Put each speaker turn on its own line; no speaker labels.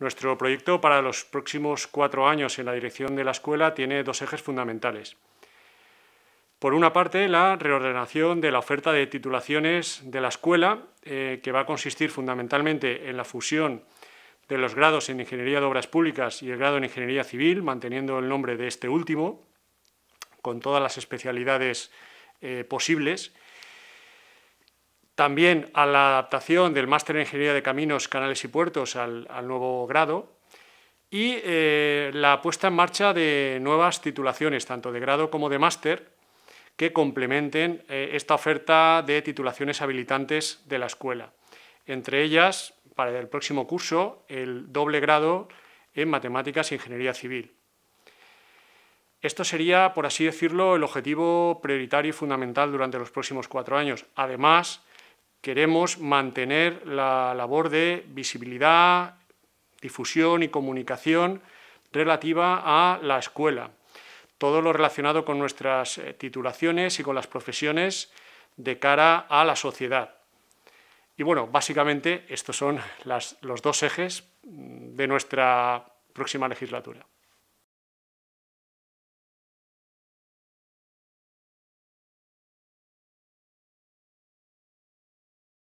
Nuestro proyecto para los próximos cuatro años en la dirección de la escuela tiene dos ejes fundamentales. Por una parte, la reordenación de la oferta de titulaciones de la escuela, eh, que va a consistir fundamentalmente en la fusión de los grados en Ingeniería de Obras Públicas y el grado en Ingeniería Civil, manteniendo el nombre de este último, con todas las especialidades eh, posibles, también a la adaptación del máster en Ingeniería de Caminos, Canales y Puertos al, nuevo grado y eh, la puesta en marcha de nuevas titulaciones, tanto de grado como de máster, que complementen eh, esta oferta de titulaciones habilitantes de la escuela. Entre ellas, para el próximo curso, el doble grado en Matemáticas e Ingeniería Civil. Esto sería, por así decirlo, el objetivo prioritario y fundamental durante los próximos cuatro años. Además, Queremos mantener la labor de visibilidad, difusión y comunicación relativa a la escuela. Todo lo relacionado con nuestras eh, titulaciones y con las profesiones de cara a la sociedad. Y bueno, básicamente estos son los dos ejes de nuestra próxima legislatura.